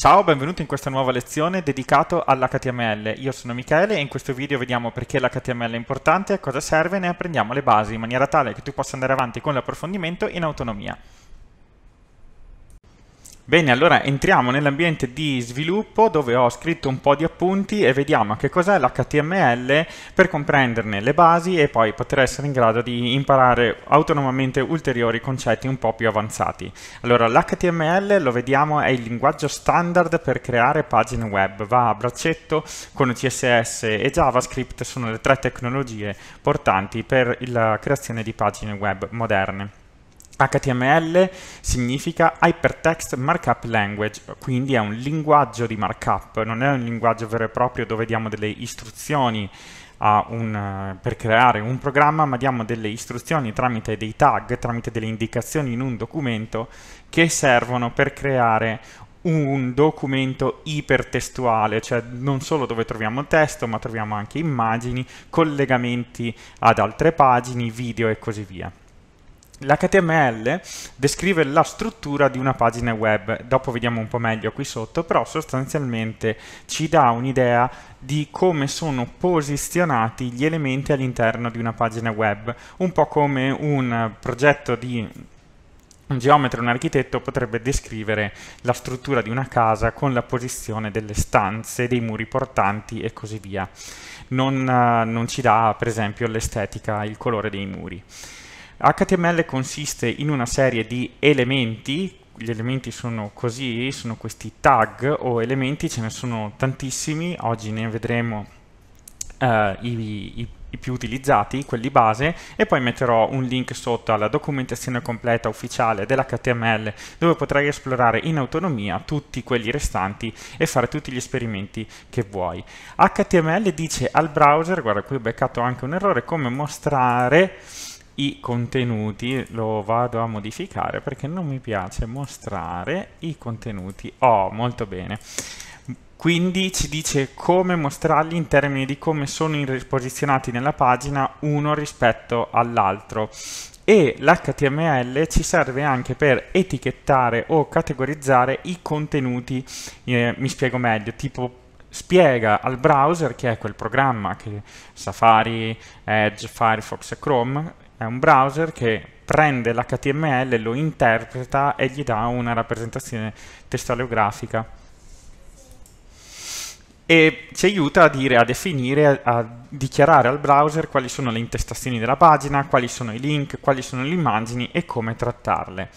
Ciao, benvenuti in questa nuova lezione dedicata all'HTML. Io sono Michele e in questo video vediamo perché l'HTML è importante, cosa serve e ne apprendiamo le basi in maniera tale che tu possa andare avanti con l'approfondimento in autonomia. Bene, allora entriamo nell'ambiente di sviluppo dove ho scritto un po' di appunti e vediamo che cos'è l'HTML per comprenderne le basi e poi poter essere in grado di imparare autonomamente ulteriori concetti un po' più avanzati. Allora, l'HTML, lo vediamo, è il linguaggio standard per creare pagine web, va a braccetto con CSS e JavaScript sono le tre tecnologie portanti per la creazione di pagine web moderne. HTML significa Hypertext Markup Language, quindi è un linguaggio di markup, non è un linguaggio vero e proprio dove diamo delle istruzioni un, per creare un programma, ma diamo delle istruzioni tramite dei tag, tramite delle indicazioni in un documento che servono per creare un documento ipertestuale, cioè non solo dove troviamo testo, ma troviamo anche immagini, collegamenti ad altre pagine, video e così via. L'HTML descrive la struttura di una pagina web, dopo vediamo un po' meglio qui sotto, però sostanzialmente ci dà un'idea di come sono posizionati gli elementi all'interno di una pagina web, un po' come un progetto di un geometra, un architetto potrebbe descrivere la struttura di una casa con la posizione delle stanze, dei muri portanti e così via. Non, eh, non ci dà per esempio l'estetica, il colore dei muri. HTML consiste in una serie di elementi, gli elementi sono così, sono questi tag o elementi, ce ne sono tantissimi, oggi ne vedremo eh, i, i i più utilizzati, quelli base, e poi metterò un link sotto alla documentazione completa ufficiale dell'HTML dove potrai esplorare in autonomia tutti quelli restanti e fare tutti gli esperimenti che vuoi. HTML dice al browser, guarda qui ho beccato anche un errore, come mostrare i contenuti lo vado a modificare perché non mi piace mostrare i contenuti oh molto bene quindi ci dice come mostrarli in termini di come sono posizionati nella pagina uno rispetto all'altro e l'HTML ci serve anche per etichettare o categorizzare i contenuti, eh, mi spiego meglio, tipo spiega al browser, che è quel programma che Safari, Edge, Firefox e Chrome è un browser che prende l'HTML, lo interpreta e gli dà una rappresentazione testuale o grafica e ci aiuta a, dire, a definire, a, a dichiarare al browser quali sono le intestazioni della pagina, quali sono i link, quali sono le immagini e come trattarle.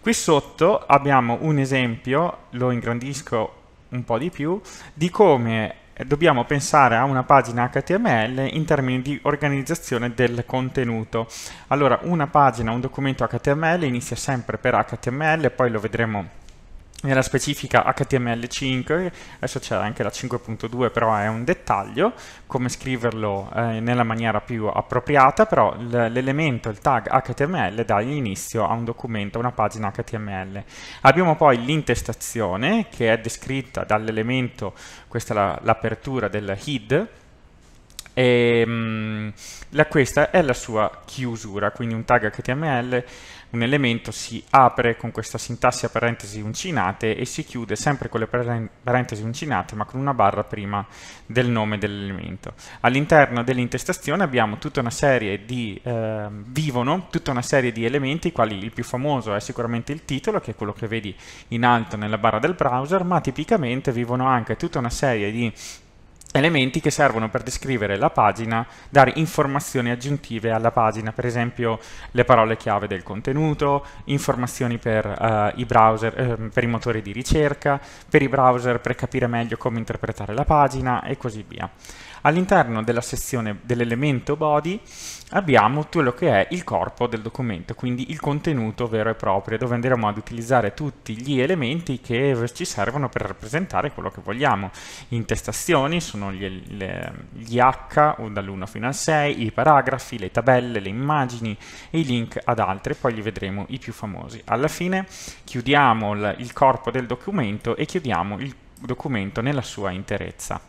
Qui sotto abbiamo un esempio, lo ingrandisco un po' di più, di come dobbiamo pensare a una pagina HTML in termini di organizzazione del contenuto. Allora, una pagina, un documento HTML inizia sempre per HTML, poi lo vedremo nella specifica HTML5, adesso c'è anche la 5.2 però è un dettaglio, come scriverlo eh, nella maniera più appropriata, però l'elemento, il tag HTML dà inizio a un documento, a una pagina HTML. Abbiamo poi l'intestazione che è descritta dall'elemento, questa è l'apertura la, del HID, e mh, mm, la, questa è la sua chiusura, quindi un tag HTML un elemento si apre con questa sintassi a parentesi uncinate e si chiude sempre con le parentesi uncinate ma con una barra prima del nome dell'elemento. All'interno dell'intestazione abbiamo tutta una serie di, eh, vivono tutta una serie di elementi, quali il più famoso è sicuramente il titolo, che è quello che vedi in alto nella barra del browser, ma tipicamente vivono anche tutta una serie di elementi che servono per descrivere la pagina, dare informazioni aggiuntive alla pagina, per esempio le parole chiave del contenuto, informazioni per, uh, i, browser, eh, per i motori di ricerca, per i browser per capire meglio come interpretare la pagina e così via. All'interno della sezione dell'elemento body abbiamo quello che è il corpo del documento, quindi il contenuto vero e proprio, dove andremo ad utilizzare tutti gli elementi che ci servono per rappresentare quello che vogliamo. Intestazioni sono sono gli, le, gli H dall'1 fino al 6, i paragrafi, le tabelle, le immagini e i link ad altri, poi li vedremo i più famosi. Alla fine chiudiamo il, il corpo del documento e chiudiamo il documento nella sua interezza.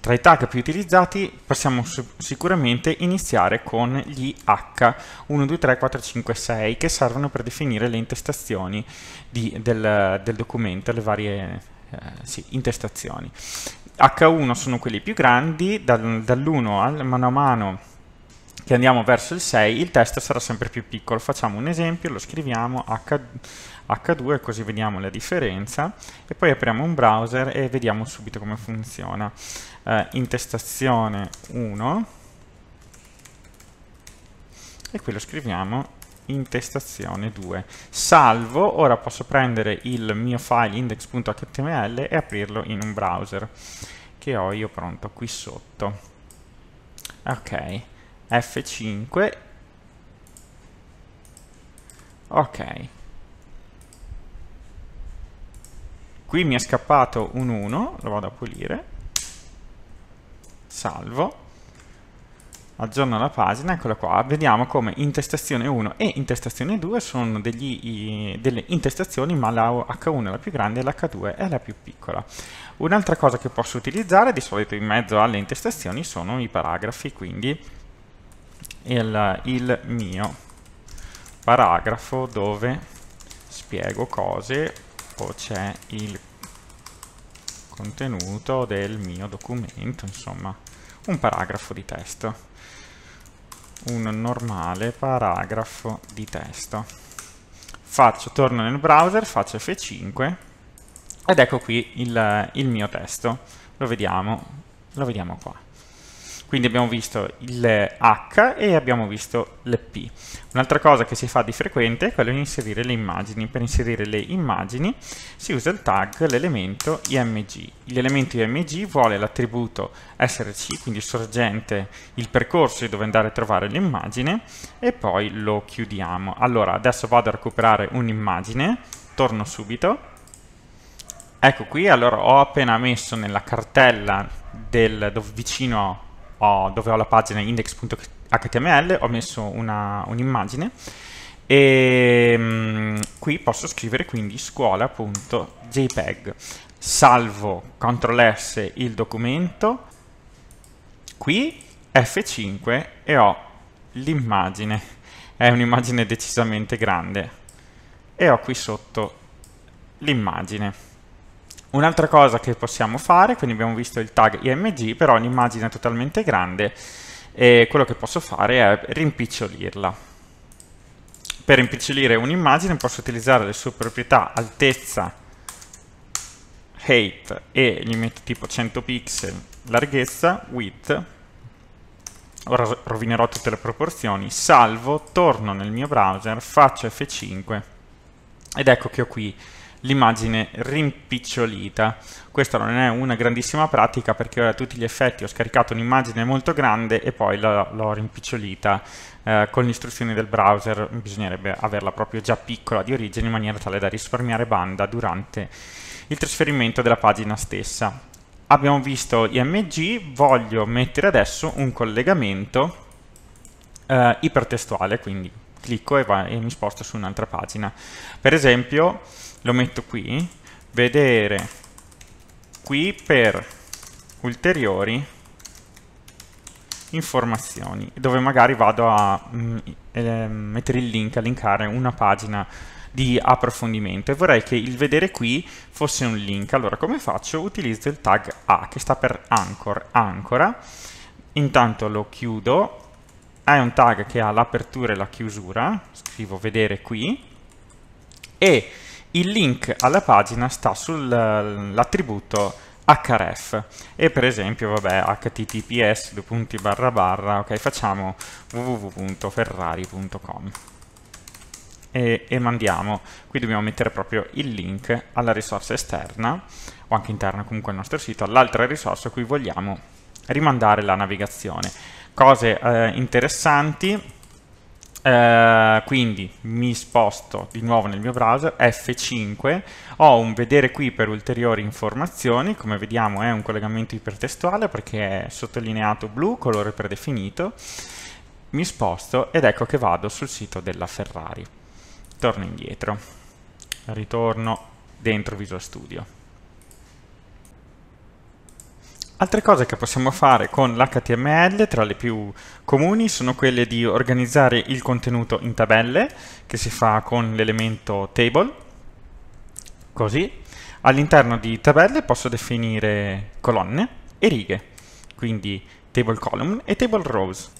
Tra i tag più utilizzati possiamo sicuramente iniziare con gli H 1, 2, 3, 4, 5, 6 che servono per definire le intestazioni di, del, del documento, le varie eh, sì, interstazioni. H1 sono quelli più grandi, dal, dall'1 al mano a mano che andiamo verso il 6 il testo sarà sempre più piccolo. Facciamo un esempio, lo scriviamo H, H2 così vediamo la differenza e poi apriamo un browser e vediamo subito come funziona. Eh, intestazione 1 e qui lo scriviamo intestazione 2. Salvo, ora posso prendere il mio file index.html e aprirlo in un browser che ho io pronto qui sotto. Ok, F5. Ok. Qui mi è scappato un 1, lo vado a pulire. Salvo aggiorno la pagina, eccola qua, vediamo come intestazione 1 e intestazione 2 sono degli, i, delle intestazioni ma la H1 è la più grande e l'H2 è la più piccola. Un'altra cosa che posso utilizzare di solito in mezzo alle intestazioni sono i paragrafi, quindi il, il mio paragrafo dove spiego cose o c'è il contenuto del mio documento, insomma un paragrafo di testo un normale paragrafo di testo. Faccio, torno nel browser, faccio F5 ed ecco qui il, il mio testo. Lo vediamo, lo vediamo qua. Quindi abbiamo visto il H e abbiamo visto le P Un'altra cosa che si fa di frequente è quello di inserire le immagini. Per inserire le immagini si usa il tag, l'elemento img. L'elemento img vuole l'attributo src, quindi sorgente, il percorso dove andare a trovare l'immagine e poi lo chiudiamo. Allora, adesso vado a recuperare un'immagine, torno subito. Ecco qui, allora ho appena messo nella cartella del, vicino ho, dove ho la pagina index.html, ho messo un'immagine un e mh, qui posso scrivere quindi scuola.jpg. Salvo CTRL S il documento, qui F5 e ho l'immagine, è un'immagine decisamente grande e ho qui sotto l'immagine. Un'altra cosa che possiamo fare, quindi abbiamo visto il tag img però un'immagine immagine totalmente grande e quello che posso fare è rimpicciolirla. Per rimpicciolire un'immagine posso utilizzare le sue proprietà altezza, height e gli metto tipo 100 pixel, larghezza, width, ora rovinerò tutte le proporzioni, salvo, torno nel mio browser, faccio F5 ed ecco che ho qui l'immagine rimpicciolita. Questa non è una grandissima pratica perché a tutti gli effetti ho scaricato un'immagine molto grande e poi l'ho rimpicciolita eh, con le istruzioni del browser, bisognerebbe averla proprio già piccola di origine in maniera tale da risparmiare banda durante il trasferimento della pagina stessa. Abbiamo visto IMG, voglio mettere adesso un collegamento eh, ipertestuale, quindi clicco e, va, e mi sposto su un'altra pagina. Per esempio lo metto qui, vedere qui per ulteriori informazioni, dove magari vado a mm, eh, mettere il link, a linkare una pagina di approfondimento e vorrei che il vedere qui fosse un link. Allora come faccio? Utilizzo il tag A che sta per anchor, ancora. Intanto lo chiudo, è un tag che ha l'apertura e la chiusura, scrivo vedere qui e il link alla pagina sta sull'attributo href e per esempio vabbè https due punti barra barra ok facciamo www.ferrari.com e, e, mandiamo qui dobbiamo mettere proprio il link alla risorsa esterna o anche interna comunque al nostro sito all'altra risorsa a cui vogliamo rimandare la navigazione cose eh, interessanti Uh, quindi mi sposto di nuovo nel mio browser F5 ho un vedere qui per ulteriori informazioni come vediamo è un collegamento ipertestuale perché è sottolineato blu colore predefinito mi sposto ed ecco che vado sul sito della Ferrari torno indietro ritorno dentro Visual Studio Altre cose che possiamo fare con l'HTML, tra le più comuni, sono quelle di organizzare il contenuto in tabelle, che si fa con l'elemento table, così. All'interno di tabelle posso definire colonne e righe, quindi table column e table rows.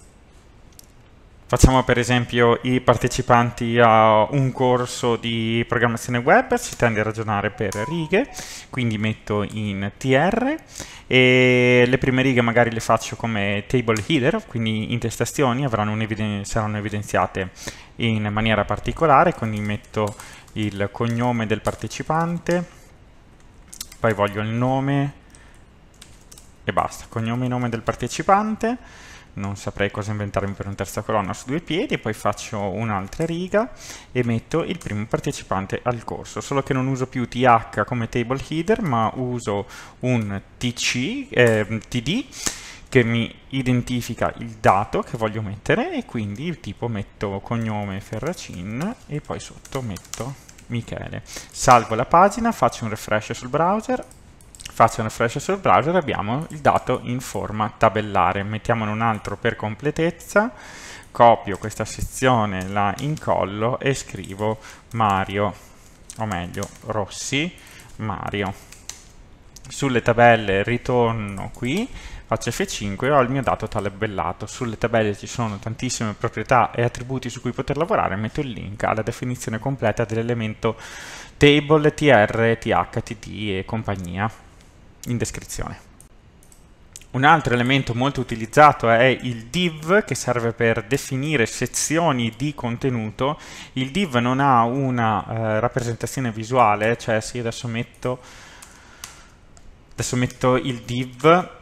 Facciamo per esempio i partecipanti a un corso di programmazione web, si tende a ragionare per righe, quindi metto in TR e le prime righe magari le faccio come table header, quindi intestazioni un saranno evidenziate in maniera particolare, quindi metto il cognome del partecipante, poi voglio il nome e basta, cognome e nome del partecipante, non saprei cosa inventarmi per un terza colonna su due piedi poi faccio un'altra riga e metto il primo partecipante al corso solo che non uso più th come table header ma uso un tc eh, td che mi identifica il dato che voglio mettere e quindi tipo metto cognome Ferracin e poi sotto metto Michele. Salvo la pagina, faccio un refresh sul browser faccio un refresh sul browser e abbiamo il dato in forma tabellare. Mettiamone un altro per completezza, copio questa sezione, la incollo e scrivo Mario, o meglio Rossi Mario. Sulle tabelle ritorno qui, faccio F5 e ho il mio dato tabellato. Sulle tabelle ci sono tantissime proprietà e attributi su cui poter lavorare, metto il link alla definizione completa dell'elemento table, tr, thtt e compagnia in descrizione. Un altro elemento molto utilizzato è il div che serve per definire sezioni di contenuto. Il div non ha una eh, rappresentazione visuale, cioè se io adesso metto, adesso metto il div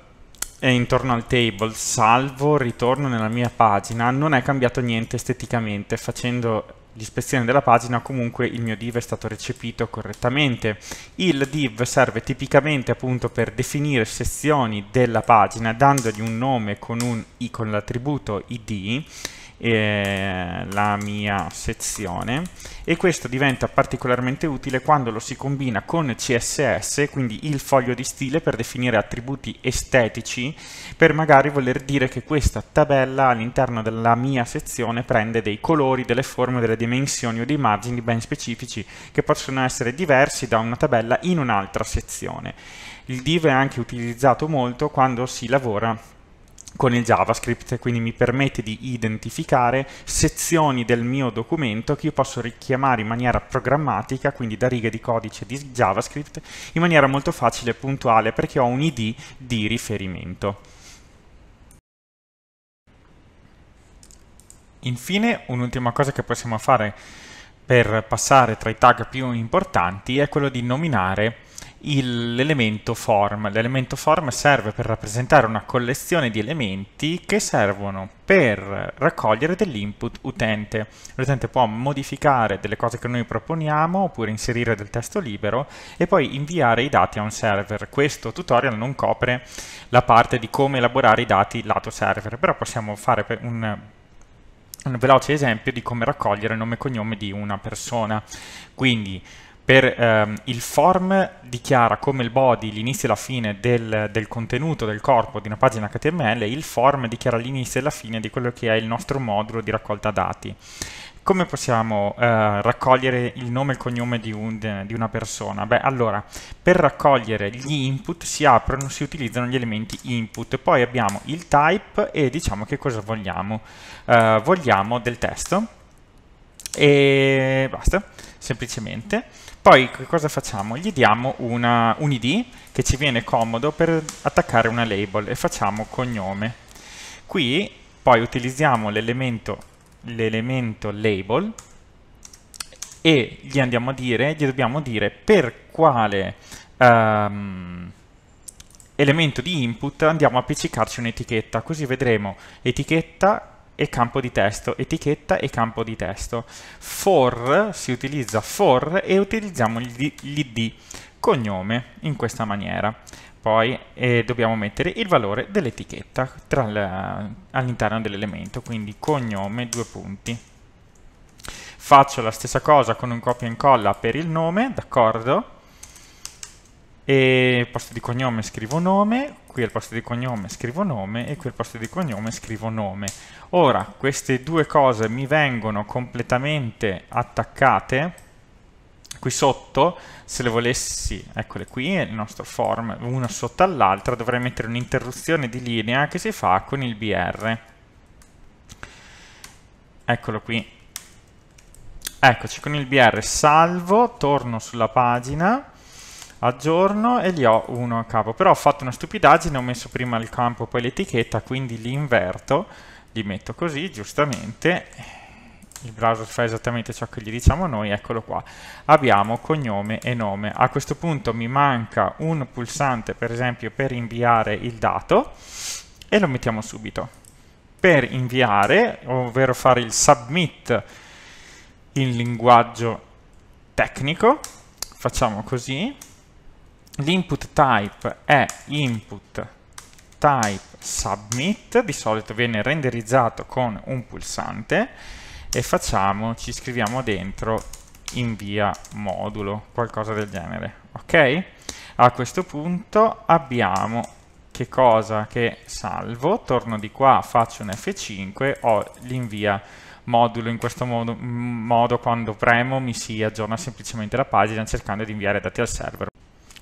e intorno al table, salvo, ritorno nella mia pagina, non è cambiato niente esteticamente, facendo l'ispezione della pagina comunque il mio div è stato recepito correttamente. Il div serve tipicamente appunto per definire sezioni della pagina dandogli un nome con, con l'attributo id eh, la mia sezione e questo diventa particolarmente utile quando lo si combina con CSS, quindi il foglio di stile per definire attributi estetici, per magari voler dire che questa tabella all'interno della mia sezione prende dei colori, delle forme, delle dimensioni o dei margini ben specifici che possono essere diversi da una tabella in un'altra sezione. Il div è anche utilizzato molto quando si lavora con il JavaScript, quindi mi permette di identificare sezioni del mio documento che io posso richiamare in maniera programmatica, quindi da righe di codice di JavaScript, in maniera molto facile e puntuale perché ho un ID di riferimento. Infine, un'ultima cosa che possiamo fare per passare tra i tag più importanti è quello di nominare l'elemento form. L'elemento form serve per rappresentare una collezione di elementi che servono per raccogliere dell'input utente. L'utente può modificare delle cose che noi proponiamo oppure inserire del testo libero e poi inviare i dati a un server. Questo tutorial non copre la parte di come elaborare i dati lato server, però possiamo fare un un veloce esempio di come raccogliere nome e cognome di una persona. Quindi per ehm, il form dichiara come il body l'inizio e la fine del, del, contenuto del corpo di una pagina HTML, e il form dichiara l'inizio e la fine di quello che è il nostro modulo di raccolta dati. Come possiamo eh, raccogliere il nome e il cognome di, un, di una persona? Beh, allora, per raccogliere gli input si aprono, si utilizzano gli elementi input, poi abbiamo il type e diciamo che cosa vogliamo. Eh, vogliamo del testo, e basta, semplicemente. Poi cosa facciamo? Gli diamo una, un id che ci viene comodo per attaccare una label e facciamo cognome. Qui poi utilizziamo l'elemento label e gli andiamo a dire, gli dobbiamo dire per quale um, elemento di input andiamo a appiccicarci un'etichetta, così vedremo etichetta e campo di testo, etichetta e campo di testo. For, si utilizza for e utilizziamo l'id, cognome, in questa maniera. Poi eh, dobbiamo mettere il valore dell'etichetta all'interno dell'elemento, quindi cognome, due punti. Faccio la stessa cosa con un copia e incolla per il nome, d'accordo? e al posto di cognome scrivo nome, qui al posto di cognome scrivo nome e qui al posto di cognome scrivo nome. Ora, queste due cose mi vengono completamente attaccate qui sotto, se le volessi, eccole qui, il nostro form, una sotto all'altra, dovrei mettere un'interruzione di linea che si fa con il br. Eccolo qui. Eccoci, con il br salvo, torno sulla pagina, aggiorno e li ho uno a capo. Però ho fatto una stupidaggine, ho messo prima il campo e poi l'etichetta, quindi li inverto, li metto così, giustamente. Il browser fa esattamente ciò che gli diciamo noi, eccolo qua. Abbiamo cognome e nome. A questo punto mi manca un pulsante, per esempio, per inviare il dato e lo mettiamo subito. Per inviare, ovvero fare il submit in linguaggio tecnico, facciamo così, l'input type è input type submit, di solito viene renderizzato con un pulsante e facciamo, ci scriviamo dentro invia modulo, qualcosa del genere, ok? A questo punto abbiamo che cosa che salvo, torno di qua, faccio un F5, ho l'invia modulo, in questo modo, modo quando premo mi si aggiorna semplicemente la pagina cercando di inviare dati al server.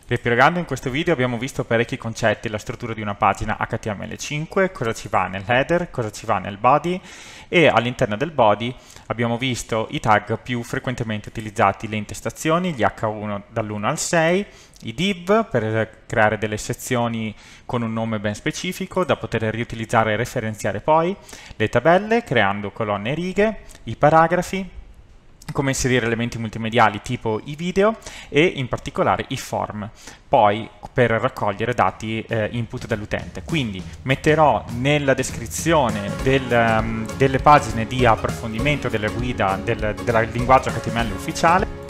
Riepilogando in questo video abbiamo visto parecchi concetti, la struttura di una pagina HTML5, cosa ci va nel header, cosa ci va nel body e all'interno del body abbiamo visto i tag più frequentemente utilizzati, le intestazioni, gli H1 dall'1 al 6, i div per creare delle sezioni con un nome ben specifico da poter riutilizzare e referenziare poi, le tabelle creando colonne e righe, i paragrafi, come inserire elementi multimediali tipo i video e in particolare i form, poi per raccogliere dati eh, input dall'utente. Quindi metterò nella descrizione del, um, delle pagine di approfondimento della guida del, del linguaggio HTML ufficiale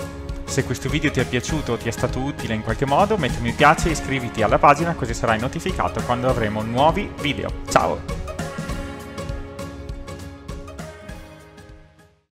se questo video ti è piaciuto o ti è stato utile in qualche modo, metti un mi piace e iscriviti alla pagina così sarai notificato quando avremo nuovi video. Ciao!